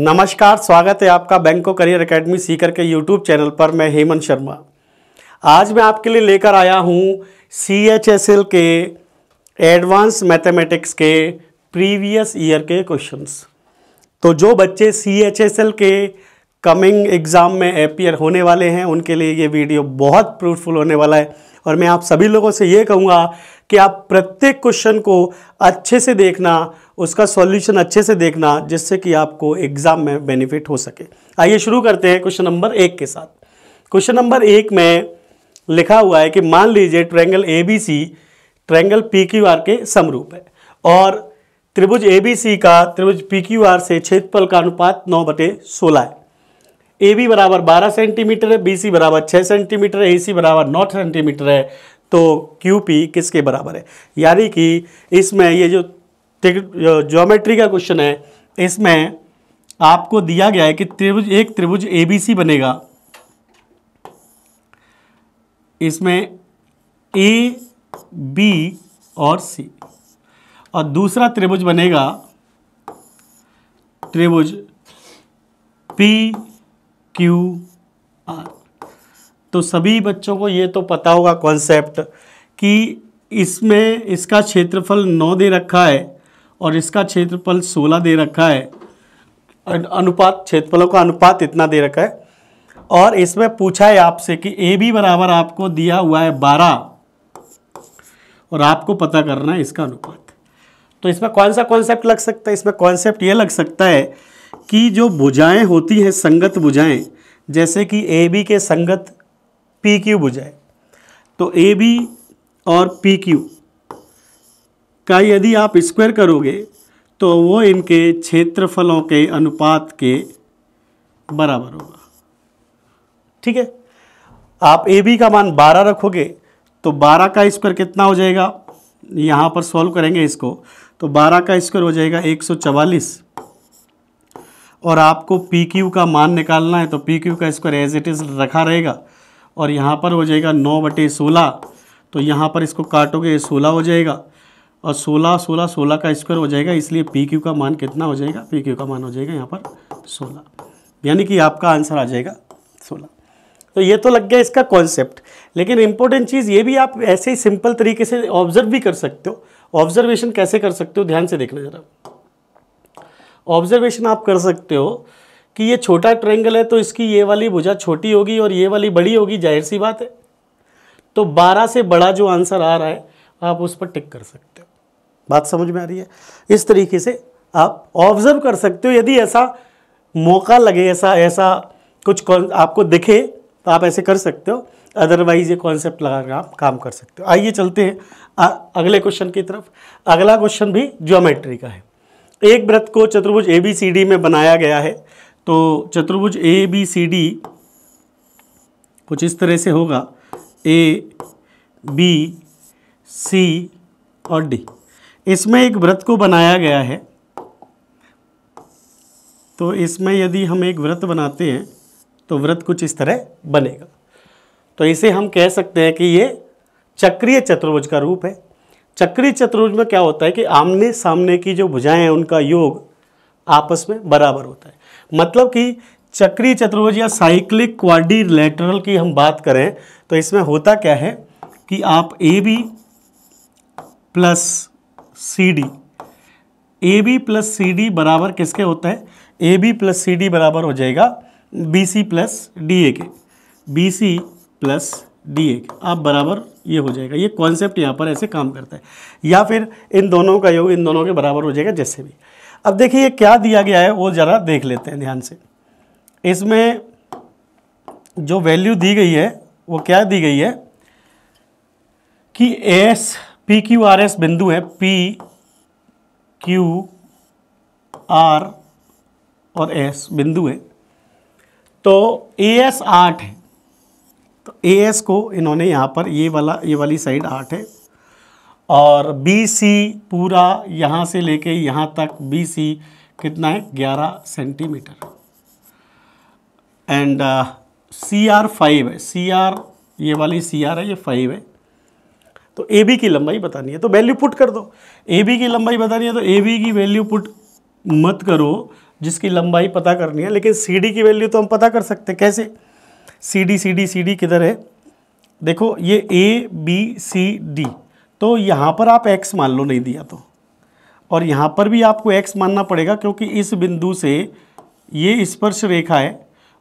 नमस्कार स्वागत है आपका बैंको करियर एकेडमी सीकर के यूट्यूब चैनल पर मैं हेमंत शर्मा आज मैं आपके लिए लेकर आया हूँ सी एच एस एल के एडवांस मैथमेटिक्स के प्रीवियस ईयर के क्वेश्चंस तो जो बच्चे सी एच एस एल के कमिंग एग्ज़ाम में अपियर होने वाले हैं उनके लिए ये वीडियो बहुत फ्रूटफुल होने वाला है और मैं आप सभी लोगों से ये कहूँगा कि आप प्रत्येक क्वेश्चन को अच्छे से देखना उसका सॉल्यूशन अच्छे से देखना जिससे कि आपको एग्ज़ाम में बेनिफिट हो सके आइए शुरू करते हैं क्वेश्चन नंबर एक के साथ क्वेश्चन नंबर एक में लिखा हुआ है कि मान लीजिए triangle A B C triangle P Q R के समरूप है और त्रिभुज ए बी सी का त्रिभुज पी क्यू आर से क्षेत्रफल का अनुपात नौ बटे सोलह है ए बी बराबर बारह सेंटीमीटर है बी सी बराबर छः सेंटीमीटर है ए सी बराबर नौ सेंटीमीटर है तो क्यू पी किसके बराबर है यानी कि इसमें ये जो ज्योमेट्री का क्वेश्चन है इसमें आपको दिया गया है कि त्रिभुज एक त्रिभुज एबीसी बनेगा इसमें ए बी और सी और दूसरा त्रिभुज बनेगा त्रिभुज पी क्यू आर तो सभी बच्चों को ये तो पता होगा कॉन्सेप्ट कि इसमें इसका क्षेत्रफल नौ दे रखा है और इसका क्षेत्रफल सोलह दे रखा है अनुपात क्षेत्रफलों का अनुपात इतना दे रखा है और इसमें पूछा है आपसे कि ए बी बराबर आपको दिया हुआ है बारह और आपको पता करना है इसका अनुपात तो इसमें कौन सा कॉन्सेप्ट लग सकता है इसमें कॉन्सेप्ट ये लग सकता है कि जो भुजाएं होती हैं संगत भुजाएं जैसे कि ए बी के संगत पी क्यू भुजाएं तो ए बी और पी क्यू का यदि आप स्क्वायर करोगे तो वो इनके क्षेत्रफलों के अनुपात के बराबर होगा ठीक है आप ए बी का मान 12 रखोगे तो 12 का स्क्वायर कितना हो जाएगा यहाँ पर सॉल्व करेंगे इसको तो 12 का स्क्वायर हो जाएगा 144 और आपको पी क्यू का मान निकालना है तो पी क्यू का स्क्वायर एज इट इज़ रखा रहेगा और यहाँ पर हो जाएगा नौ बटे सोलह तो यहाँ पर इसको काटोगे सोलह हो जाएगा और 16 16 16 का स्क्वायर हो जाएगा इसलिए पी क्यू का मान कितना हो जाएगा पी क्यू का मान हो जाएगा यहाँ पर 16 यानी कि आपका आंसर आ जाएगा 16 तो ये तो लग गया इसका कॉन्सेप्ट लेकिन इम्पोर्टेंट चीज़ ये भी आप ऐसे ही सिंपल तरीके से ऑब्जर्व भी कर सकते हो ऑब्जर्वेशन कैसे कर सकते हो ध्यान से देखना ज़रा ऑब्जर्वेशन आप कर सकते हो कि ये छोटा ट्रेंगल है तो इसकी ये वाली भुजा छोटी होगी और ये वाली बड़ी होगी जाहिर सी बात है तो 12 से बड़ा जो आंसर आ रहा है आप उस पर टिक कर सकते हो बात समझ में आ रही है इस तरीके से आप ऑब्जर्व कर सकते हो यदि ऐसा मौका लगे ऐसा ऐसा कुछ आपको दिखे तो आप ऐसे कर सकते हो अदरवाइज ये कॉन्सेप्ट लगा कर आप काम कर सकते हो आइए चलते हैं आ, अगले क्वेश्चन की तरफ अगला क्वेश्चन भी ज्योमेट्री का है एक व्रत को चतुर्भुज ए बी सी डी में बनाया गया है तो चतुर्भुज ए बी सी डी कुछ इस तरह से होगा ए बी सी और डी इसमें एक व्रत को बनाया गया है तो इसमें यदि हम एक व्रत बनाते हैं तो व्रत कुछ इस तरह बनेगा तो इसे हम कह सकते हैं कि ये चक्रीय चतुर्भुज का रूप है चक्रीय चतुर्भुज में क्या होता है कि आमने सामने की जो भुजाएं हैं उनका योग आपस में बराबर होता है मतलब कि चक्रीय चतुर्भुज या साइक्लिक क्वाडी की हम बात करें तो इसमें होता क्या है कि आप A B plus C D A B plus C D बराबर किसके होते हैं A B plus C D बराबर हो जाएगा B C plus D A के B C plus D A के आप बराबर ये हो जाएगा ये कॉन्सेप्ट यहाँ पर ऐसे काम करता है या फिर इन दोनों का योग इन दोनों के बराबर हो जाएगा जैसे भी अब देखिए ये क्या दिया गया है वो ज़रा देख लेते हैं ध्यान से इसमें जो वैल्यू दी गई है वो क्या दी गई है कि S P Q R S बिंदु है पी क्यू आर और एस बिंदु है तो ए एस आठ है तो ए एस को इन्होंने यहाँ पर ये वाला ये वाली साइड आठ है और बी सी पूरा यहाँ से लेके यहाँ तक बी सी कितना है ग्यारह centimetre and C R five है सी आर ये वाली सी आर है ये फाइव है तो ए बी की लंबाई बतानी है तो वैल्यू पुट कर दो ए बी की लंबाई बतानी है तो ए बी की वैल्यू पुट मत करो जिसकी लंबाई पता करनी है लेकिन सी डी की वैल्यू तो हम पता कर सकते हैं कैसे C D C D C D किधर है देखो ये ए बी सी डी तो यहाँ पर आप एक्स मान लो नहीं दिया तो और यहाँ पर भी आपको एक्स मानना पड़ेगा क्योंकि इस बिंदु से ये स्पर्श रेखा है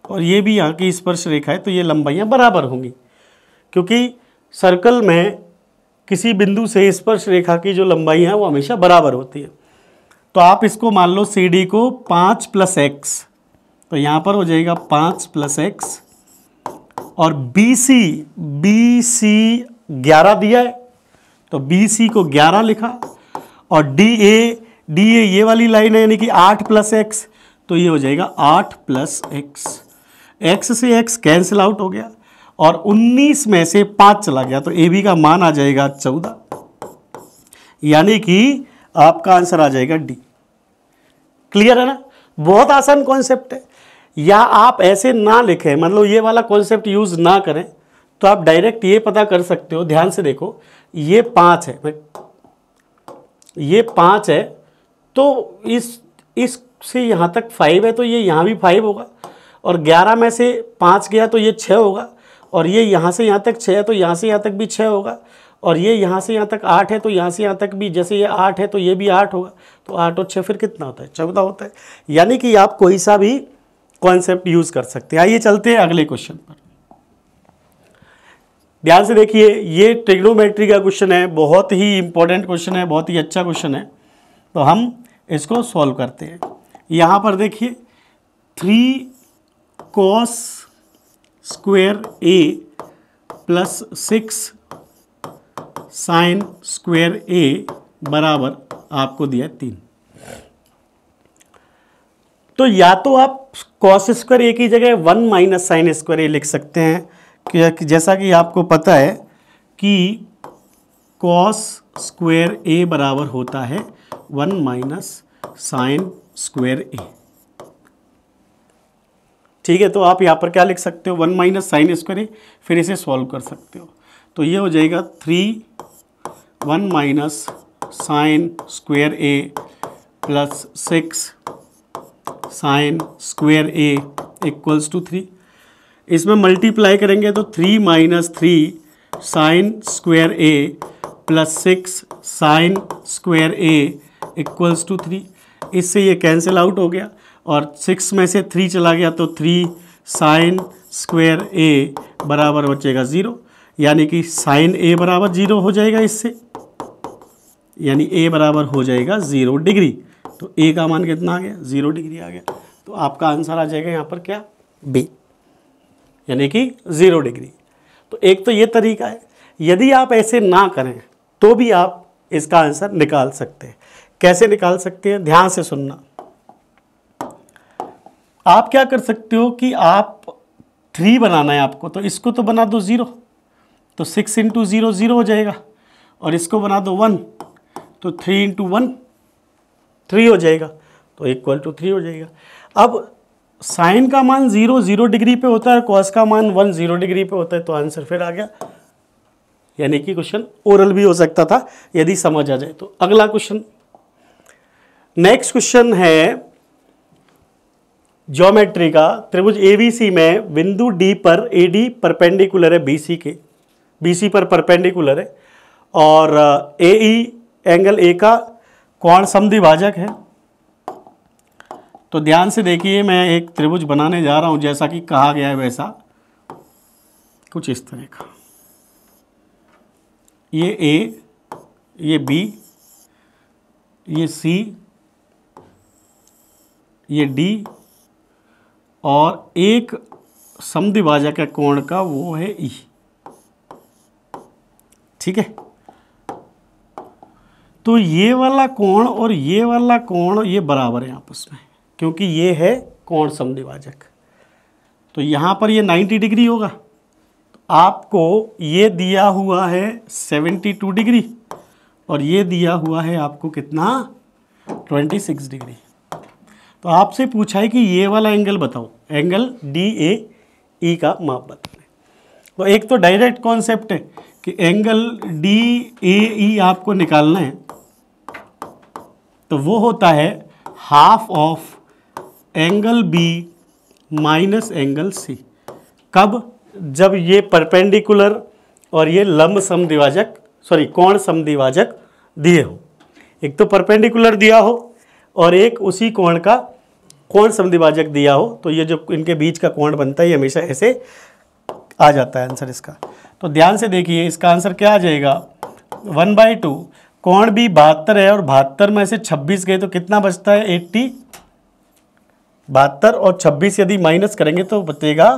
और ये भी यहाँ की स्पर्श रेखा है तो ये लंबाइयाँ बराबर होंगी क्योंकि सर्कल में किसी बिंदु से स्पर्श रेखा की जो लंबाई है वो हमेशा बराबर होती है तो आप इसको मान लो सी डी को पाँच प्लस एक्स तो यहाँ पर हो जाएगा पाँच प्लस एक्स और बी सी बी सी ग्यारह दिया है तो बी सी को ग्यारह लिखा और डी ए डी ए ये वाली लाइन है यानी कि आठ प्लस एक्स तो ये हो जाएगा आठ प्लस एक्स एक्स से एक्स कैंसिल आउट हो गया और 19 में से पांच चला गया तो ए बी का मान आ जाएगा चौदह यानी कि आपका आंसर आ जाएगा डी क्लियर है ना बहुत आसान कॉन्सेप्ट है या आप ऐसे ना लिखें मतलब ये वाला कॉन्सेप्ट यूज़ ना करें तो आप डायरेक्ट ये पता कर सकते हो ध्यान से देखो ये पांच है ये पांच है तो इस इस से तक फाइव है तो ये यहां भी फाइव होगा और ग्यारह में से पांच गया तो ये छ होगा और ये यहाँ से यहाँ तक छः है तो यहाँ से यहाँ तक भी छः होगा और ये यहाँ से यहाँ तक आठ है तो यहाँ से यहाँ तक भी जैसे ये आठ है तो ये भी आठ होगा तो आठ और छः फिर कितना होता है चौदह होता है यानी कि आप कोई सा भी कॉन्सेप्ट यूज़ कर सकते हैं आइए चलते हैं अगले क्वेश्चन पर ध्यान से देखिए ये ट्रिग्नोमेट्री का क्वेश्चन है बहुत ही इंपॉर्टेंट क्वेश्चन है बहुत ही अच्छा क्वेश्चन है तो हम इसको सॉल्व करते हैं यहाँ पर देखिए three cos square A plus six sine square A बराबर आपको दिया तीन तो या तो आप कॉस स्क्वायर ए की जगह one minus sine square A लिख सकते हैं कि जैसा कि आपको पता है कि कॉस स्क्वेयर ए बराबर होता है one minus sine square A ठीक है तो आप यहाँ पर क्या लिख सकते हो वन माइनस साइन स्क्वायर फिर इसे सॉल्व कर सकते हो तो ये हो जाएगा three one minus sine square A plus six sine square A equals to three इसमें मल्टीप्लाई करेंगे तो three minus three sine square A plus six sine square A equals to three इससे ये कैंसिल आउट हो गया और six में से थ्री चला गया तो थ्री साइन स्क्वेयर ए बराबर बचेगा ज़ीरो यानी कि साइन ए बराबर ज़ीरो हो जाएगा इससे यानी ए बराबर हो जाएगा ज़ीरो डिग्री तो ए का मान कितना आ गया ज़ीरो डिग्री आ गया तो आपका आंसर आ जाएगा यहाँ पर क्या बी यानी कि ज़ीरो डिग्री तो एक तो ये तरीका है यदि आप ऐसे ना करें तो भी आप इसका आंसर निकाल सकते हैं कैसे निकाल सकते हैं ध्यान से सुनना आप क्या कर सकते हो कि आप थ्री बनाना है आपको तो इसको तो बना दो ज़ीरो तो सिक्स इंटू ज़ीरो ज़ीरो हो जाएगा और इसको बना दो वन तो थ्री इंटू वन थ्री हो जाएगा तो इक्वल टू थ्री हो जाएगा अब साइन का मान ज़ीरो ज़ीरो डिग्री पे होता है कॉस का मान वन ज़ीरो डिग्री पे होता है तो आंसर फिर आ गया यानी कि क्वेश्चन ओरल भी हो सकता था यदि समझ आ जाए तो अगला क्वेश्चन नेक्स्ट क्वेश्चन है ज्योमेट्री का त्रिभुज ए में बिंदु डी पर ए डी परपेंडिकुलर है बी के बी पर परपेंडिकुलर है और ए ई एंगल ए का कौन समिभाजक है तो ध्यान से देखिए मैं एक त्रिभुज बनाने जा रहा हूँ जैसा कि कहा गया है वैसा कुछ इस तरह का ये ए ये बी ये सी ये डी और एक समिभाजक के कोण का वो है ई ठीक है तो ये वाला कोण और ये वाला कोण ये बराबर है आपस में क्योंकि ये है कोण समिभाजक तो यहां पर ये 90 डिग्री होगा तो आपको ये दिया हुआ है 72 डिग्री और ये दिया हुआ है आपको कितना 26 डिग्री तो आपसे पूछा है कि ये वाला एंगल बताओ एंगल डी ए ई का माप बताना है तो एक तो डायरेक्ट कॉन्सेप्ट है कि एंगल डी ए ई आपको निकालना है तो वो होता है half of angle B minus angle C कब जब ये परपेंडिकुलर और ये लंब समदिवाजक सॉरी कोण समदिवाजक दिए हो एक तो परपेंडिकुलर दिया हो और एक उसी कोण का कोण समिभाजक दिया हो तो ये जो इनके बीच का कोण बनता है ये हमेशा ऐसे आ जाता है आंसर इसका तो ध्यान से देखिए इसका आंसर क्या आ जाएगा वन बाई टू कोण भी बहत्तर है और बहत्तर में से छब्बीस गए तो कितना बचता है एट्टी बहत्तर और छब्बीस यदि माइनस करेंगे तो बचेगा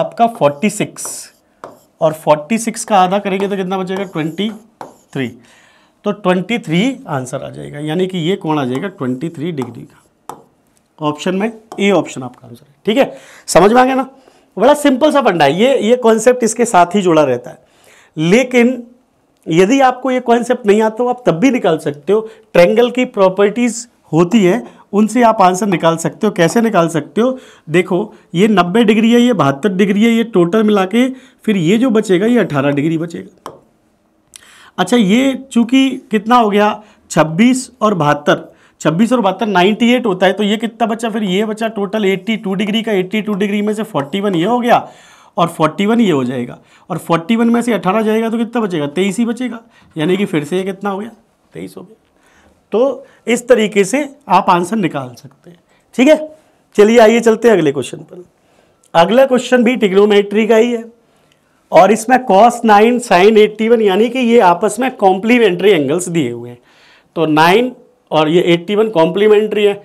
आपका फोर्टी सिक्स और फोर्टी सिक्स का आधा करेंगे तो कितना बचेगा ट्वेंटी थ्री तो ट्वेंटी थ्री आंसर आ जाएगा यानी कि ये कौन आ जाएगा ट्वेंटी थ्री डिग्री का ऑप्शन में ए ऑप्शन आपका आंसर है ठीक है समझ में आ गया ना बड़ा सिंपल सा फंडा है ये ये कॉन्सेप्ट इसके साथ ही जुड़ा रहता है लेकिन यदि आपको ये कॉन्सेप्ट नहीं आता हो तो आप तब भी निकाल सकते हो ट्रेंगल की प्रॉपर्टीज़ होती है उनसे आप आंसर निकाल सकते हो कैसे निकाल सकते हो देखो ये 90 डिग्री है ये बहत्तर डिग्री है ये टोटल मिला के फिर ये जो बचेगा ये 18 डिग्री बचेगा अच्छा ये चूंकि कितना हो गया 26 और बहत्तर छब्बीस और बहत्तर नाइन्टी एट होता है तो ये कितना बचा फिर ये बचा टोटल एट्टी टू डिग्री का एट्टी टू डिग्री में से फोर्टी वन ये हो गया और फोर्टी वन ये हो जाएगा और फोर्टी वन में से अठारह जाएगा तो कितना बचेगा तेईस ही बचेगा यानी कि फिर से ये कितना हो गया तेईस हो गया तो इस तरीके से आप आंसर निकाल सकते हैं ठीक है चलिए आइए चलते हैं अगले क्वेश्चन पर अगला क्वेश्चन भी टिग्नोमेट्री का ही है और इसमें cos nine sine eighty one यानी कि ये आपस में कॉम्प्लीमेंट्री एंगल्स दिए हुए हैं तो नाइन और ये एट्टी वन कॉम्प्लीमेंट्री है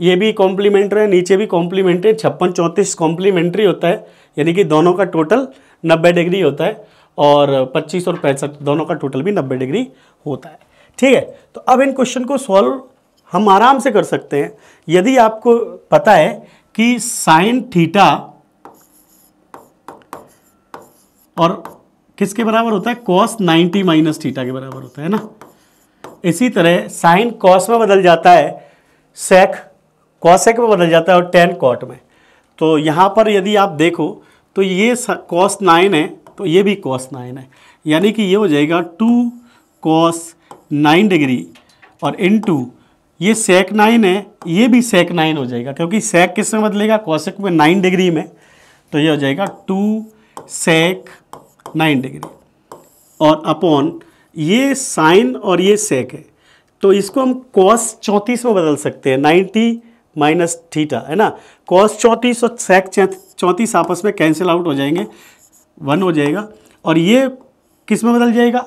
ये भी कॉम्प्लीमेंट्री है नीचे भी कॉम्प्लीमेंट्री छप्पन चौंतीस कॉम्प्लीमेंट्री होता है यानी कि दोनों का टोटल नब्बे डिग्री होता है और पच्चीस और पैंसठ दोनों का टोटल भी नब्बे डिग्री होता है ठीक है तो अब इन क्वेश्चन को सॉल्व हम आराम से कर सकते हैं यदि आपको पता है कि साइन थीटा और किसके बराबर होता है कॉस 90 माइनस थीटा के बराबर होता है ना इसी तरह साइन कॉस में बदल जाता है सेक कॉसेक में बदल जाता है और टेन कॉट में तो यहाँ पर यदि आप देखो तो ये कॉस नाइन है तो ये भी कॉस नाइन है यानी कि ये हो जाएगा टू कॉस नाइन डिग्री और इन टू ये सेक नाइन है ये भी सेक नाइन हो जाएगा क्योंकि सेक किस में बदलेगा कॉसेक में नाइन डिग्री में तो ये हो जाएगा टू सेक नाइन डिग्री और अपॉन ये साइन और ये सेक है तो इसको हम कॉस चौंतीस में बदल सकते हैं नाइन्टी माइनस थीटा है ना कॉस चौंतीस और सेक चौंतीस आपस में कैंसिल आउट हो जाएंगे वन हो जाएगा और ये किस में बदल जाएगा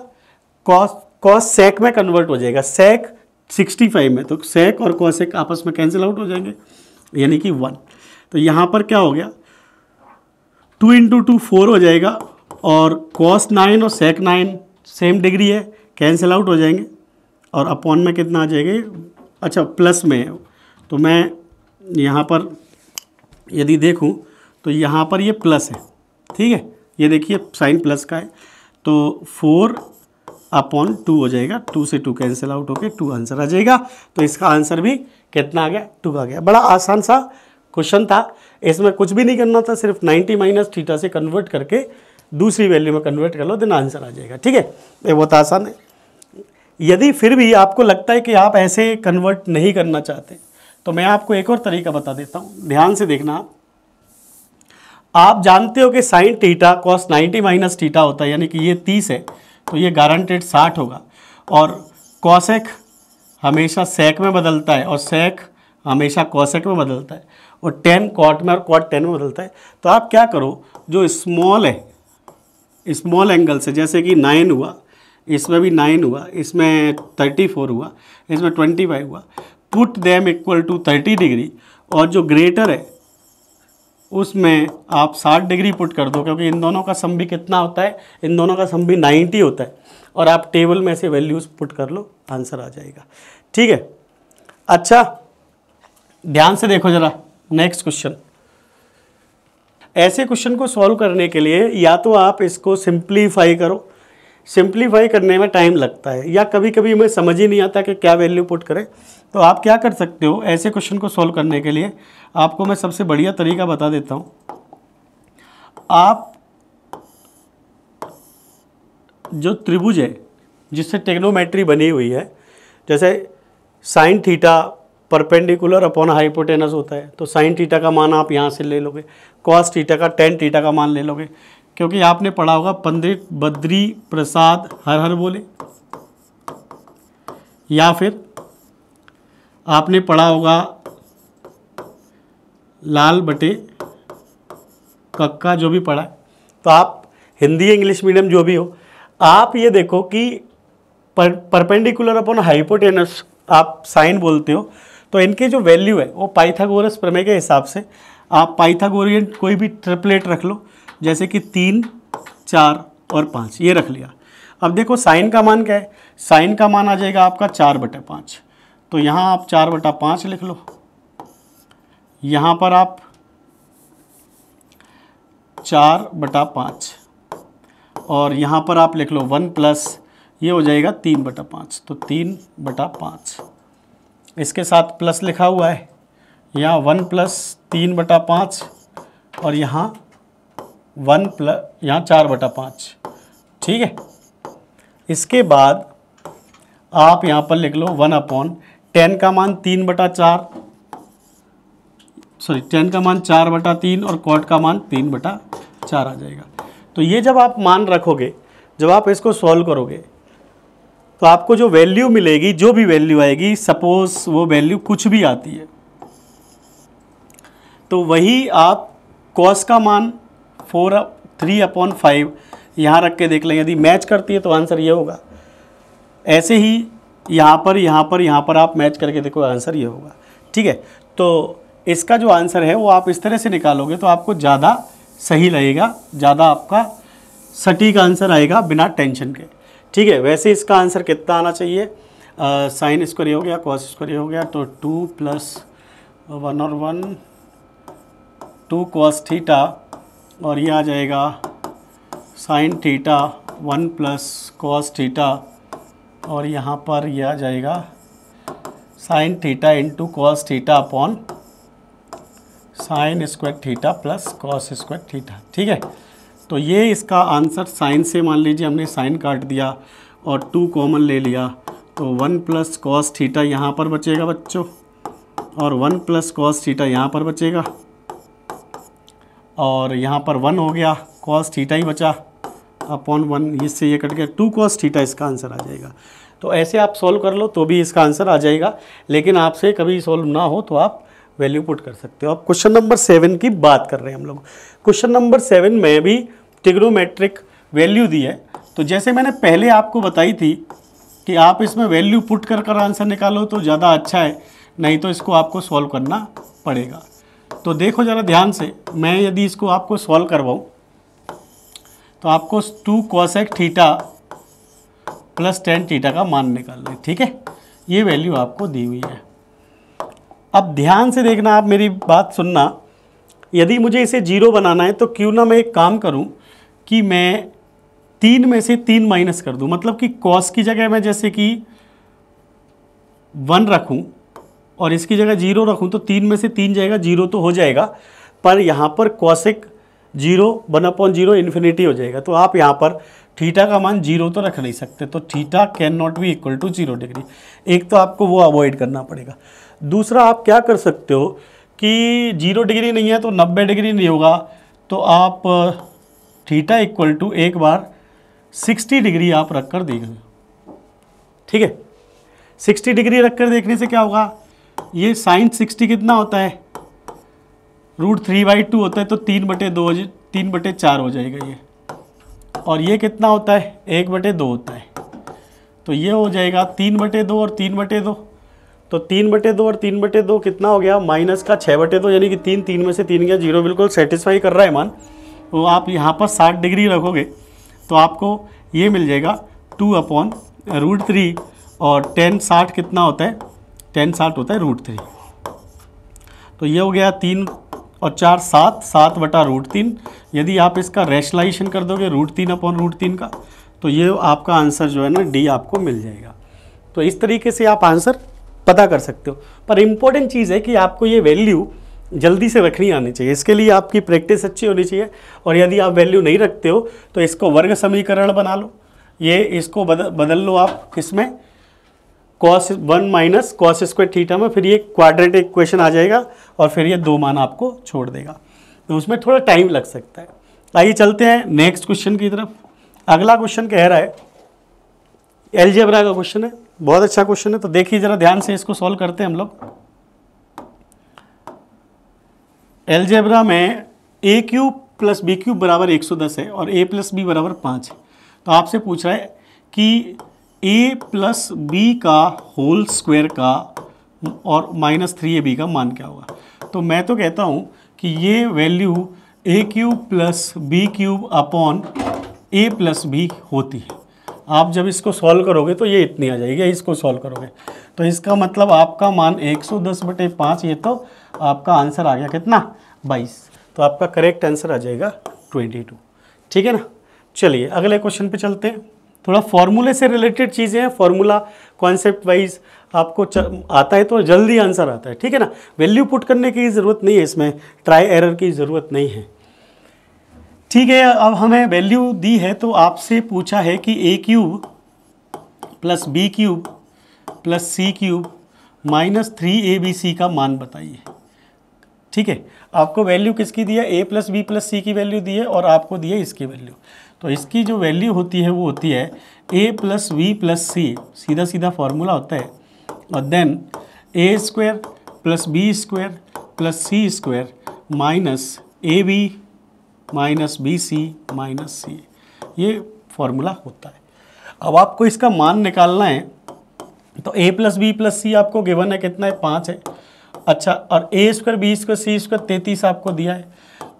कॉस कॉस सेक में कन्वर्ट हो जाएगा सेक फाइव में तो सेक और सेक आपस में कैंसिल आउट हो जाएंगे यानी कि वन तो यहाँ पर क्या हो गया टू इंटू टू फोर हो जाएगा और कॉस नाइन और सेक नाइन सेम डिग्री है कैंसिल आउट हो जाएंगे और अपॉन में कितना आ जाएगा अच्छा प्लस में तो मैं यहाँ पर यदि देखूँ तो यहाँ पर ये यह प्लस है ठीक है ये देखिए साइन प्लस का है तो फोर अपॉन टू हो जाएगा टू से टू कैंसिल आउट होके टू आंसर आ जाएगा तो इसका आंसर भी कितना आ गया टू आ गया बड़ा आसान सा क्वेश्चन था इसमें कुछ भी नहीं करना था सिर्फ 90 माइनस थीटा से कन्वर्ट करके दूसरी वैल्यू में कन्वर्ट कर लो देन आंसर आ जाएगा ठीक है ये बहुत आसान है यदि फिर भी आपको लगता है कि आप ऐसे कन्वर्ट नहीं करना चाहते तो मैं आपको एक और तरीका बता देता हूँ ध्यान से देखना आप जानते हो कि sine theta cos 90 minus theta होता है यानी कि ये 30 है तो ये गारंटेड 60 होगा और कॉसेक हमेशा सेक में बदलता है और सेक हमेशा कॉसेक में बदलता है और टेन कॉट में और कॉट टेन में बदलता है तो आप क्या करो जो स्मॉल है स्मॉल एंगल से जैसे कि नाइन हुआ इसमें भी नाइन हुआ इसमें थर्टी फोर हुआ इसमें ट्वेंटी फाइव हुआ put them equal to thirty degree और जो ग्रेटर है उसमें आप साठ डिग्री पुट कर दो क्योंकि इन दोनों का सम भी कितना होता है इन दोनों का सम भी नाइन्टी होता है और आप टेबल में ऐसे वैल्यूज़ पुट कर लो आंसर आ जाएगा ठीक है अच्छा ध्यान से देखो ज़रा नेक्स्ट क्वेश्चन ऐसे क्वेश्चन को सॉल्व करने के लिए या तो आप इसको सिंप्लीफाई करो सिंप्लीफाई करने में टाइम लगता है या कभी कभी हमें समझ ही नहीं आता कि क्या वैल्यू पुट करें तो आप क्या कर सकते हो ऐसे क्वेश्चन को सॉल्व करने के लिए आपको मैं सबसे बढ़िया तरीका बता देता हूँ आप जो त्रिभुज है जिससे टेक्नोमेट्री बनी हुई है जैसे sine theta perpendicular upon hypotenuse होता है तो साइन टीटा का मान आप यहाँ से ले लोगे कॉस टीटा का टेन टीटा का मान ले लोगे क्योंकि आपने पढ़ा होगा पंडित बद्री प्रसाद हर हर बोले या फिर आपने पढ़ा होगा लाल बटे कक्का जो भी पढ़ा है तो आप हिंदी इंग्लिश मीडियम जो भी हो आप ये देखो कि पर, परपेंडिकुलर अपॉन हाइपोटेनस आप साइन बोलते हो तो इनके जो वैल्यू है वो पाइथागोरस प्रमेय के हिसाब से आप पाइथागोरियन कोई भी ट्रिपलेट रख लो जैसे कि तीन चार और पाँच ये रख लिया अब देखो साइन का मान क्या है साइन का मान आ जाएगा आपका चार बटे पाँच तो यहाँ आप चार बटा पाँच लिख लो यहाँ पर आप चार बटा पाँच और यहाँ पर आप लिख लो वन प्लस ये हो जाएगा तीन बटा पाँच तो तीन बटा पाँच इसके साथ प्लस लिखा हुआ है यहाँ वन प्लस तीन बटा पाँच और यहाँ वन प्लस यहाँ चार बटा पाँच ठीक है इसके बाद आप यहाँ पर लिख लो वन अपॉन टेन का मान तीन बटा चार सॉरी टेन का मान चार बटा तीन और कॉट का मान तीन बटा चार आ जाएगा तो ये जब आप मान रखोगे जब आप इसको सॉल्व करोगे तो आपको जो वैल्यू मिलेगी जो भी वैल्यू आएगी सपोज वो वैल्यू कुछ भी आती है तो वही आप कॉस का मान फोर थ्री अपॉन फाइव यहाँ रख के देख लें यदि मैच करती है तो आंसर ये होगा ऐसे ही यहाँ पर यहाँ पर यहाँ पर आप मैच करके देखो आंसर ये होगा ठीक है तो इसका जो आंसर है वो आप इस तरह से निकालोगे तो आपको ज़्यादा सही लगेगा ज़्यादा आपका सटीक आंसर आएगा बिना टेंशन के ठीक है वैसे इसका आंसर कितना आना चाहिए साइन स्क्वायर हो गया कॉस स्क्वायर हो गया तो टू प्लस वन और वन टू कॉस थीटा और ये आ जाएगा sine theta one plus cos theta और यहाँ पर यह आ जाएगा sine theta into cos theta upon sine square theta plus cos square theta ठीक है तो ये इसका आंसर साइन से मान लीजिए हमने साइन काट दिया और टू कॉमन ले लिया तो वन प्लस कॉस थीटा यहाँ पर बचेगा बच्चों और वन प्लस कॉस थीटा यहाँ पर बचेगा और यहाँ पर वन हो गया कॉस थीटा ही बचा अपॉन वन इससे ये कट गया टू कॉस थीटा इसका आंसर आ जाएगा तो ऐसे आप सॉल्व कर लो तो भी इसका आंसर आ जाएगा लेकिन आपसे कभी सॉल्व ना हो तो आप वैल्यू पुट कर सकते हो अब क्वेश्चन नंबर सेवन की बात कर रहे हैं हम लोग क्वेश्चन नंबर सेवन में भी टिग्नोमेट्रिक वैल्यू दी है तो जैसे मैंने पहले आपको बताई थी कि आप इसमें वैल्यू पुट कर कर आंसर निकालो तो ज़्यादा अच्छा है नहीं तो इसको आपको सॉल्व करना पड़ेगा तो देखो ज़रा ध्यान से मैं यदि इसको आपको सॉल्व करवाऊँ तो आपको two cosec theta plus tan theta का मान निकालना है ठीक है ये वैल्यू आपको दी हुई है अब ध्यान से देखना आप मेरी बात सुनना यदि मुझे इसे जीरो बनाना है तो क्यों ना मैं एक काम करूं कि मैं तीन में से तीन माइनस कर दूं मतलब कि कॉस की जगह मैं जैसे कि वन रखूं और इसकी जगह जीरो रखूं तो तीन में से तीन जाएगा जीरो तो हो जाएगा पर यहाँ पर cosec zero one upon zero infinity हो जाएगा तो आप यहाँ पर थीटा का मान जीरो तो रख नहीं सकते तो theta can not be equal to zero degree एक तो आपको वो अवॉइड करना पड़ेगा दूसरा आप क्या कर सकते हो कि जीरो डिग्री नहीं है तो नब्बे डिग्री नहीं होगा तो आप थीटा इक्वल टू एक बार 60 डिग्री आप रख कर देख लो ठीक है 60 डिग्री रख कर देखने से क्या होगा ये साइन 60 कितना होता है रूट थ्री बाई टू होता है तो तीन बटे दो तीन बटे चार हो जाएगा ये और ये कितना होता है एक बटे दो होता है तो ये हो जाएगा तीन बटे दो और तीन बटे दो तो तीन बटे दो और तीन बटे दो कितना हो गया माइनस का छः बटे दो यानी कि तीन तीन में से तीन गया जीरो बिल्कुल सेटिस्फाई कर रहा है मान वो तो आप यहाँ पर साठ डिग्री रखोगे तो आपको ये मिल जाएगा टू अपॉन रूट थ्री और टेन साठ कितना होता है टेन साठ होता है रूट थ्री तो ये हो गया तीन और चार सात सात बटा रूट तीन यदि आप इसका रेशलाइजेशन कर दोगे रूट तीन अपॉन रूट तीन का तो ये आपका आंसर जो है ना डी आपको मिल जाएगा तो इस तरीके से आप आंसर पता कर सकते हो पर इम्पोर्टेंट चीज़ है कि आपको ये वैल्यू जल्दी से रखनी आनी चाहिए इसके लिए आपकी प्रैक्टिस अच्छी होनी चाहिए और यदि आप वैल्यू नहीं रखते हो तो इसको वर्ग समीकरण बना लो ये इसको बदल बदल लो आप किसमें cos one minus cos square theta में फिर ये क्वाड्रेटिक क्वेश्चन आ जाएगा और फिर ये दो मान आपको छोड़ देगा तो उसमें थोड़ा टाइम लग सकता है आइए चलते हैं नेक्स्ट क्वेश्चन की तरफ अगला क्वेश्चन कह रहा है एलजेब्रा का क्वेश्चन है बहुत अच्छा क्वेश्चन है तो देखिए ज़रा ध्यान से इसको सॉल्व करते हैं हम लोग एलजेब्रा में A cube plus B cube बराबर एक सौ दस है और ए प्लस बी बराबर पाँच है तो आपसे पूछ रहा है कि ए प्लस बी का होल स्क्वायर का और माइनस थ्री ए बी का मान क्या होगा तो मैं तो कहता हूँ कि ये value A cube plus B cube upon A plus B होती है आप जब इसको सॉल्व करोगे तो ये इतनी आ जाएगी इसको सॉल्व करोगे तो इसका मतलब आपका मान 110 सौ बटे पाँच ये तो आपका आंसर आ गया कितना बाईस तो आपका करेक्ट आंसर आ जाएगा ट्वेंटी टू ठीक है ना चलिए अगले क्वेश्चन पे चलते हैं थोड़ा फॉर्मूले से रिलेटेड चीज़ें हैं फॉर्मूला कॉन्सेप्ट वाइज आपको आता है तो जल्दी आंसर आता है ठीक है ना वैल्यू पुट करने की ज़रूरत नहीं है इसमें ट्राई एरर की ज़रूरत नहीं है ठीक है अब हमें वैल्यू दी है तो आपसे पूछा है कि A cube plus B cube plus C cube minus three A B C का मान बताइए ठीक है आपको वैल्यू किसकी दी है A plus B plus C की वैल्यू दी है और आपको दी है इसकी वैल्यू तो इसकी जो वैल्यू होती है वो होती है A plus B plus C सीधा सीधा फॉर्मूला होता है और then A square plus B square plus C square minus A B minus B C minus C ये फॉर्मूला होता है अब आपको इसका मान निकालना है तो A plus B plus C आपको गिवन है कितना है पाँच है अच्छा और A square B square C square तैंतीस आपको दिया है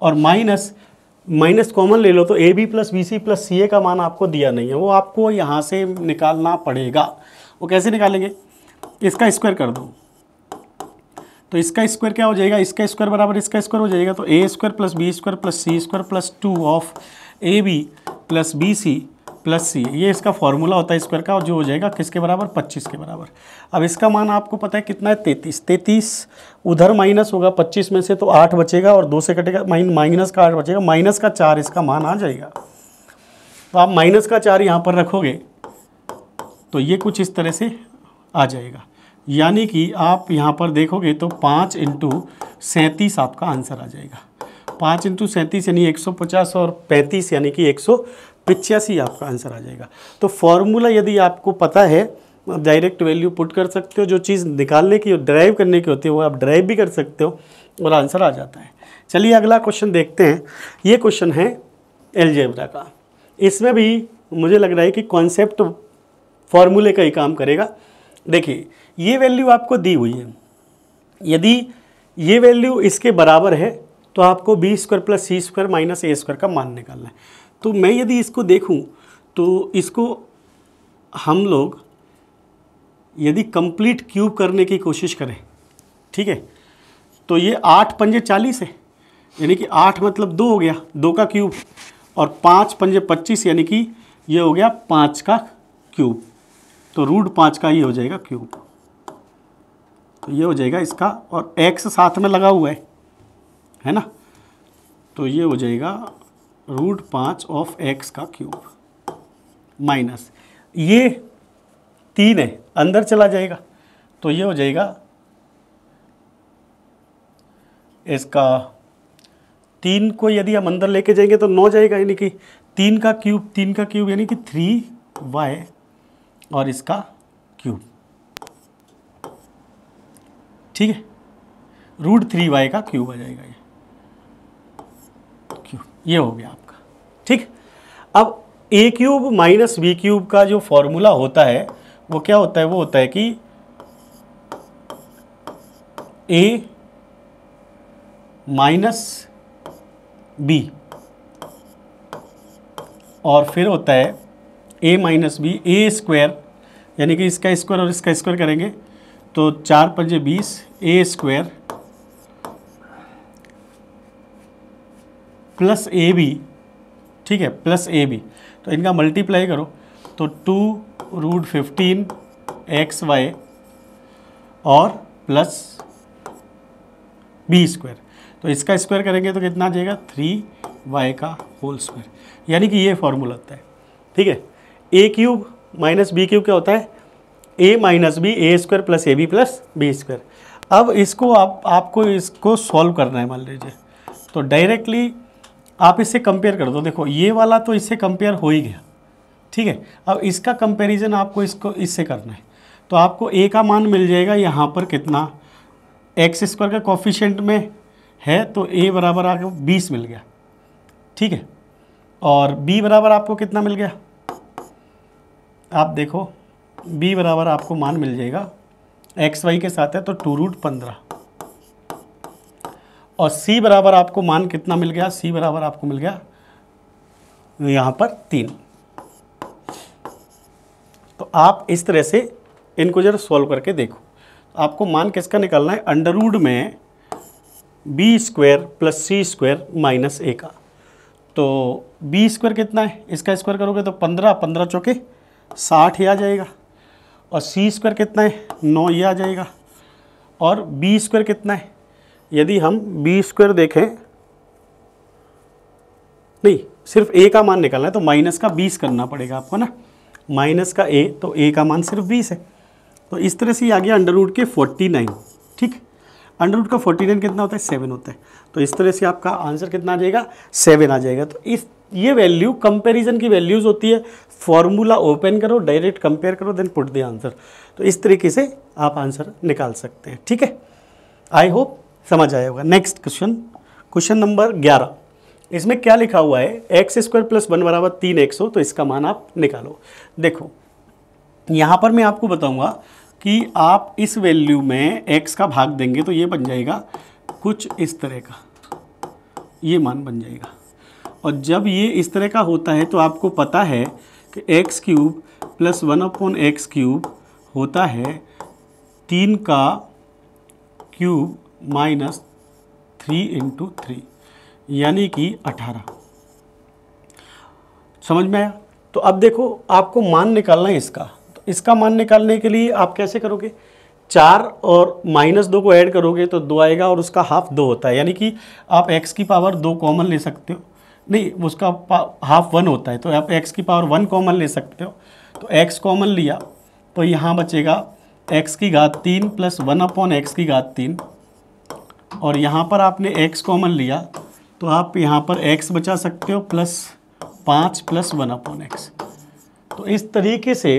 और माइनस माइनस कॉमन ले लो तो A B plus B C plus C A का मान आपको दिया नहीं है वो आपको यहाँ से निकालना पड़ेगा वो कैसे निकालेंगे इसका स्क्वायर कर दो तो इसका स्क्वायर क्या हो जाएगा इसका स्क्वायर बराबर इसका स्क्वायर हो जाएगा तो A square plus B square plus C square plus two of A B plus B C plus C ये इसका फॉर्मूला होता है स्क्वायर का और जो हो जाएगा किसके बराबर पच्चीस के बराबर अब इसका मान आपको पता है कितना है तैतीस तैतीस उधर माइनस होगा पच्चीस में से तो आठ बचेगा और दो से कटेगा माइन माइनस का आठ बचेगा माइनस का चार इसका मान आ जाएगा तो आप माइनस का चार यहाँ पर रखोगे तो ये कुछ इस तरह से आ जाएगा यानी कि आप यहाँ पर देखोगे तो पाँच इंटू सैंतीस आपका आंसर आ जाएगा पाँच इंटू सैंतीस यानी एक सौ पचास और पैंतीस यानी कि एक सौ पिचासी आपका आंसर आ जाएगा तो फॉर्मूला यदि आपको पता है आप डायरेक्ट वैल्यू पुट कर सकते हो जो चीज़ निकालने की ड्राइव करने की होती है वो आप ड्राइव भी कर सकते हो और आंसर आ जाता है चलिए अगला क्वेश्चन देखते हैं ये क्वेश्चन है एलजेब्रा का इसमें भी मुझे लग रहा है कि कॉन्सेप्ट फॉर्मूले का ही काम करेगा देखिए ये वैल्यू आपको दी हुई है यदि ये वैल्यू इसके बराबर है तो आपको B square plus C square minus A square का मान निकालना है तो मैं यदि इसको देखूं तो इसको हम लोग यदि कंप्लीट क्यूब करने की कोशिश करें ठीक है तो ये आठ पंजे चालीस है यानी कि आठ मतलब दो हो गया दो का क्यूब और पाँच पंजे पच्चीस यानी कि ये हो गया पाँच का क्यूब तो रूट पाँच का ये हो जाएगा क्यूब तो ये हो जाएगा इसका और एक्स साथ में लगा हुआ है है ना तो ये हो जाएगा रूट पाँच ऑफ एक्स का क्यूब माइनस ये तीन है अंदर चला जाएगा तो ये हो जाएगा इसका तीन को यदि हम अंदर लेके जाएंगे तो नौ जाएगा यानी कि तीन का क्यूब तीन का क्यूब यानी कि थ्री वाई और इसका क्यूब ठीक है रूट थ्री वाई का क्यूब आ जाएगा ये ये हो गया आपका ठीक अब A cube minus B cube का जो फॉर्मूला होता है वो क्या होता है वो होता है कि ए माइनस बी और फिर होता है A minus B A square यानी कि इसका स्क्वायर और इसका स्क्वायर करेंगे तो चार पंजे बीस A square plus A B ठीक है प्लस ए बी तो इनका मल्टीप्लाई करो तो two root fifteen X Y और प्लस बी स्क्वायर तो इसका स्क्वायर करेंगे तो कितना आ जाएगा थ्री वाई का होल स्क्वायर यानी कि ये फॉर्मूला होता है ठीक है A cube minus B cube क्या होता है A minus B A square plus A B plus B square अब इसको आप आपको इसको सॉल्व करना है मान लीजिए तो डायरेक्टली आप इससे कंपेयर कर दो देखो ये वाला तो इससे कंपेयर हो ही गया ठीक है अब इसका कंपेरिजन आपको इसको इससे करना है तो आपको ए का मान मिल जाएगा यहाँ पर कितना एक्स स्क्वायर का कॉफिशेंट में है तो ए बराबर आपको बीस मिल गया ठीक है और बी बराबर आपको कितना मिल गया आप देखो बी बराबर आपको मान मिल जाएगा एक्स वाई के साथ है तो टू रूट पंद्रह और C बराबर आपको मान कितना मिल गया C बराबर आपको मिल गया यहाँ पर तीन तो आप इस तरह से इनको जरा सॉल्व करके देखो आपको मान किसका निकालना है अंडरवुड में B square plus C square minus A का तो बी स्क्वायर कितना है इसका स्क्वायर करोगे तो पंद्रह पंद्रह चौके साठ ही आ जाएगा और सी स्क्वायर कितना है नौ ये आ जाएगा और बी स्क्वायर कितना है यदि हम बी स्क्वायर देखें नहीं सिर्फ ए का मान निकालना है तो माइनस का बीस करना पड़ेगा आपको ना माइनस का ए तो ए का मान सिर्फ बीस है तो इस तरह से आ गया अंडर रूट के फोर्टी नाइन ठीक अंडर रूट का फोर्टी नाइन कितना होता है सेवन होता है तो इस तरह से आपका आंसर कितना आ जाएगा सेवन आ जाएगा तो इस ये वैल्यू कंपेरिजन की वैल्यूज़ होती है फॉर्मूला ओपन करो डायरेक्ट कंपेयर करो देन पुट द आंसर तो इस तरीके से आप आंसर निकाल सकते हैं ठीक है आई होप समझ आया होगा नेक्स्ट क्वेश्चन क्वेश्चन नंबर ग्यारह इसमें क्या लिखा हुआ है एक्स स्क्वायर प्लस वन बराबर तीन एक्स हो तो इसका मान आप निकालो देखो यहाँ पर मैं आपको बताऊँगा कि आप इस वैल्यू में एक्स का भाग देंगे तो ये बन जाएगा कुछ इस तरह का ये मान बन जाएगा और जब ये इस तरह का होता है तो आपको पता है कि X cube plus one upon X cube होता है तीन का cube minus three into three यानी कि अठारह समझ में आया तो अब देखो आपको मान निकालना है इसका तो इसका मान निकालने के लिए आप कैसे करोगे चार और माइनस दो को ऐड करोगे तो दो आएगा और उसका हाफ दो होता है यानी कि आप एक्स की पावर दो कॉमन ले सकते हो नहीं उसका हाफ वन होता है तो आप एक्स की पावर वन कॉमन ले सकते हो तो एक्स कॉमन लिया तो यहाँ बचेगा एक्स की घात तीन प्लस वन अपॉन एक्स की घात तीन और यहाँ पर आपने x कॉमन लिया तो आप यहाँ पर x बचा सकते हो प्लस पाँच प्लस वन अपॉन एक्स तो इस तरीके से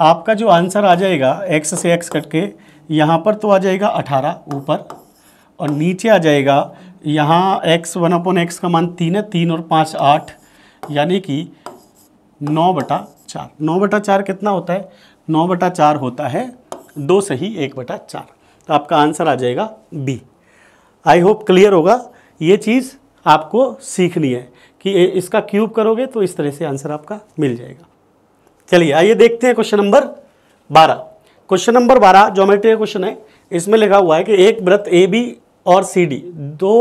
आपका जो आंसर आ जाएगा x से x कट के यहाँ पर तो आ जाएगा 18 ऊपर और नीचे आ जाएगा यहाँ x वन अपॉन एक्स का मान तीन है तीन और पाँच आठ यानी कि नौ बटा चार नौ बटा चार कितना होता है नौ बटा चार होता है दो सही एक बटा चार तो आपका आंसर आ जाएगा बी आई होप क्लियर होगा ये चीज़ आपको सीखनी है कि इसका क्यूब करोगे तो इस तरह से आंसर आपका मिल जाएगा चलिए आइए देखते हैं क्वेश्चन नंबर बारह क्वेश्चन नंबर बारह जोमेट्री का क्वेश्चन है इसमें लिखा हुआ है कि एक व्रत ए बी और सी डी दो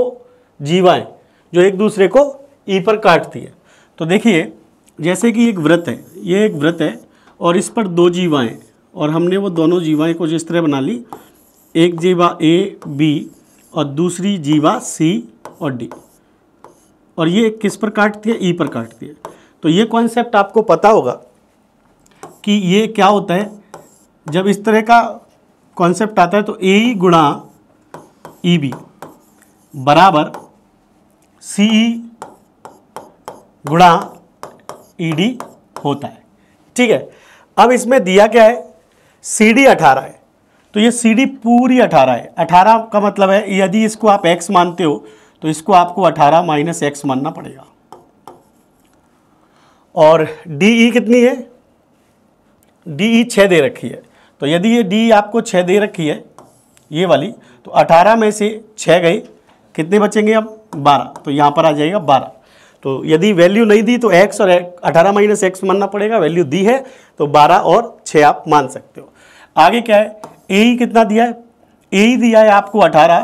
जीवाएं जो एक दूसरे को ई पर काटती है तो देखिए जैसे कि एक व्रत है ये एक व्रत है और इस पर दो जीवाएं और हमने वो दोनों जीवाएं को जिस तरह बना ली एक जीवा ए बी और दूसरी जीवा सी और डी और ये किस पर काटती है ई पर काटती है तो ये कॉन्सेप्ट आपको पता होगा कि ये क्या होता है जब इस तरह का कॉन्सेप्ट आता है तो ए ई गुणा ई बी बराबर सी ई गुणा ई डी होता है ठीक है अब इसमें दिया क्या है सी डी अठारह है तो ये सीढ़ी पूरी अठारह है अठारह का मतलब है यदि इसको आप एक्स मानते हो तो इसको आपको अठारह माइनस एक्स मानना पड़ेगा और डी ई e कितनी है डी ई छः दे रखी है तो यदि ये डी e आपको छः दे रखी है ये वाली तो अठारह में से छः गई कितने बचेंगे अब बारह तो यहाँ पर आ जाएगा बारह तो यदि वैल्यू नहीं दी तो एक्स और अठारह माइनस एक्स मानना पड़ेगा वैल्यू दी है तो बारह और 6 आप मान सकते हो आगे क्या है ए कितना दिया है ए दिया है आपको 18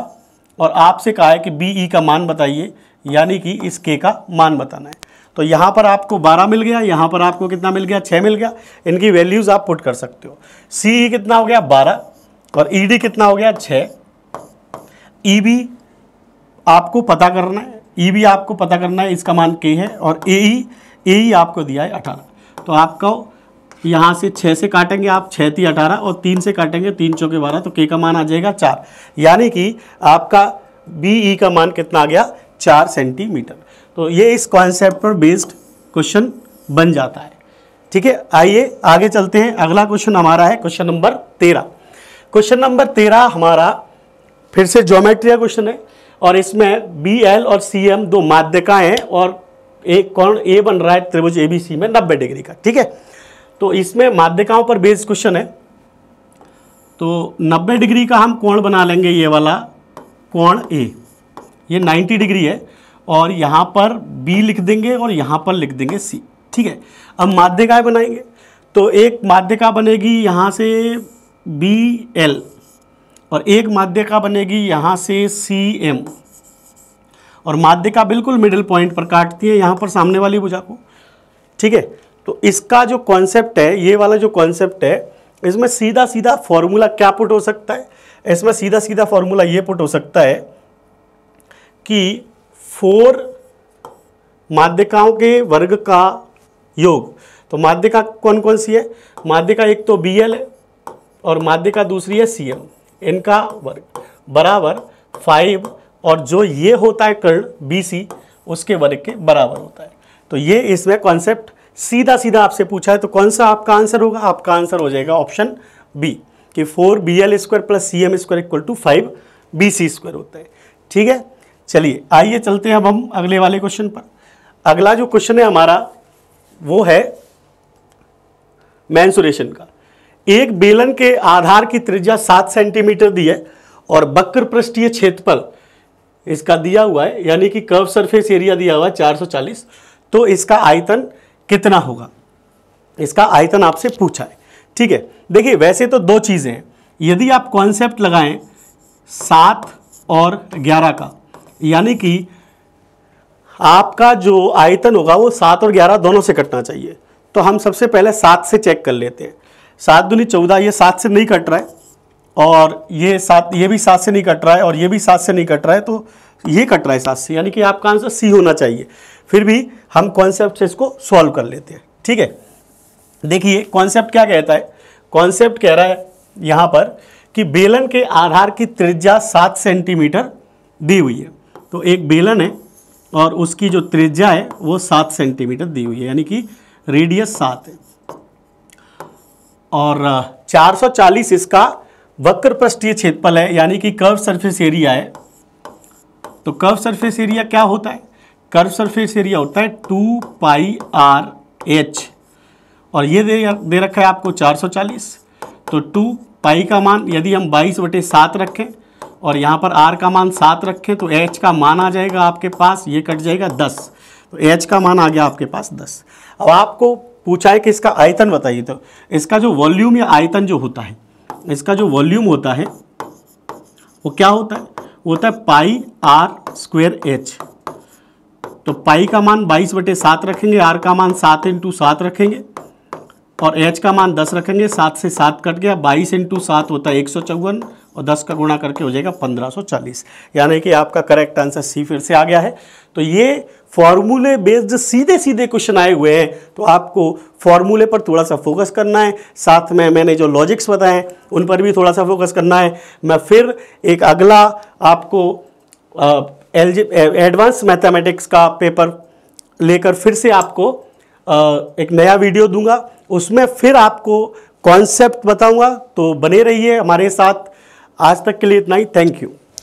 और आपसे कहा है कि बी ई e का मान बताइए यानी कि इस के का मान बताना है तो यहाँ पर आपको 12 मिल गया यहाँ पर आपको कितना मिल गया 6 मिल गया इनकी वैल्यूज़ आप पुट कर सकते हो सी ई e कितना हो गया 12 और ई e, डी कितना हो गया 6 ई बी आपको पता करना है ई बी आपको पता करना है इसका मान के है और ए ई ए ई आपको दिया है अठारह तो आपको यहाँ से छः से काटेंगे आप छः ती अठारह और तीन से काटेंगे तीन चौके बारह तो के का मान आ जाएगा चार यानी कि आपका बी ई e का मान कितना आ गया चार सेंटीमीटर तो ये इस कॉन्सेप्ट पर बेस्ड क्वेश्चन बन जाता है ठीक है आइए आगे चलते हैं अगला क्वेश्चन हमारा है क्वेश्चन नंबर तेरह क्वेश्चन नंबर तेरह हमारा फिर से ज्योमेट्री का क्वेश्चन है और इसमें बी एल और सी एम दो माध्यिकाएँ हैं और एक कौन ए बन रहा है त्रिभुज ए बी सी में नब्बे डिग्री का ठीक है तो इसमें माध्यिकाओं पर बेस्ड क्वेश्चन है तो 90 डिग्री का हम कोण बना लेंगे ये वाला कोण ए ये 90 डिग्री है और यहाँ पर बी लिख देंगे और यहाँ पर लिख देंगे सी ठीक है अब माध्यिकाएँ बनाएंगे तो एक माध्यिका बनेगी यहाँ से बी एल और एक माध्यिका बनेगी यहाँ से सी एम और माध्यिका बिल्कुल मिडिल पॉइंट पर काटती है यहाँ पर सामने वाली भुजा को ठीक है तो इसका जो कॉन्सेप्ट है ये वाला जो कॉन्सेप्ट है इसमें सीधा सीधा फॉर्मूला क्या पुट हो सकता है इसमें सीधा सीधा फॉर्मूला ये पुट हो सकता है कि फोर माध्यिकाओं के वर्ग का योग तो माध्यिका कौन कौन सी है माध्यिका एक तो बी एल है और माध्यिका दूसरी है सी एम इनका वर्ग बराबर फाइव और जो ये होता है कर्ण बी सी उसके वर्ग के बराबर होता है तो ये इसमें कॉन्सेप्ट सीधा सीधा आपसे पूछा है तो कौन सा आपका आंसर होगा आपका आंसर हो जाएगा ऑप्शन बी कि four B L square plus C M square equal to five B C square होता है ठीक है चलिए आइए चलते हैं अब हम अगले वाले क्वेश्चन पर अगला जो क्वेश्चन है हमारा वो है मैंसुरेशन का एक बेलन के आधार की त्रिज्या सात सेंटीमीटर दी है और वक्र पृष्ठीय क्षेत्रफल इसका दिया हुआ है यानी कि कर्व सरफेस एरिया दिया हुआ है चालीस तो इसका आयतन कितना होगा इसका आयतन आपसे पूछा है ठीक है देखिए वैसे तो दो चीज़ें हैं यदि आप कॉन्सेप्ट लगाएं सात और ग्यारह का यानी कि आपका जो आयतन होगा वो सात और ग्यारह दोनों से कटना चाहिए तो हम सबसे पहले सात से चेक कर लेते हैं सात दुनी चौदह ये सात से नहीं कट रहा है और ये सात ये भी सात से नहीं कट रहा है और ये भी सात से नहीं कट रहा है तो ये कट रहा है सात से यानी कि आपका आंसर सी होना चाहिए फिर भी हम कॉन्सेप्ट से इसको सॉल्व कर लेते हैं ठीक है देखिए कॉन्सेप्ट क्या कहता है कॉन्सेप्ट कह रहा है यहाँ पर कि बेलन के आधार की त्रिज्या सात सेंटीमीटर दी हुई है तो एक बेलन है और उसकी जो त्रिज्या है वो सात सेंटीमीटर दी हुई है यानी कि रेडियस सात है और 440 इसका वक्र पृष्ठीय क्षेत्रफल है यानी कि कर्व सरफेस एरिया है तो कर्व सरफेस एरिया क्या होता है कर्व सरफेस एरिया होता है टू पाई आर एच और ये दे, दे रखा है आपको 440 तो टू पाई का मान यदि हम बाईस बटे सात रखें और यहाँ पर आर का मान सात रखें तो एच का मान आ जाएगा आपके पास ये कट जाएगा दस तो एच का मान आ गया आपके पास दस अब आपको पूछा है कि इसका आयतन बताइए तो इसका जो वॉल्यूम या आयतन जो होता है इसका जो वॉल्यूम होता है वो क्या होता है वो होता है पाई आर स्क्वेयर एच तो पाई का मान बाईस बटे सात रखेंगे आर का मान सात इंटू सात रखेंगे और एच का मान दस रखेंगे सात से सात कट गया बाईस इंटू सात होता है एक सौ चौवन और दस का गुणा करके हो जाएगा पंद्रह सौ चालीस यानी कि आपका करेक्ट आंसर सी फिर से आ गया है तो ये फॉर्मूले बेस्ड सीधे सीधे क्वेश्चन आए हुए हैं तो आपको फॉर्मूले पर थोड़ा सा फोकस करना है साथ में मैंने जो लॉजिक्स बताए उन पर भी थोड़ा सा फोकस करना है मैं फिर एक अगला आपको एल एडवांस मैथमेटिक्स का पेपर लेकर फिर से आपको आ, एक नया वीडियो दूंगा उसमें फिर आपको कॉन्सेप्ट बताऊंगा तो बने रहिए हमारे साथ आज तक के लिए इतना ही थैंक यू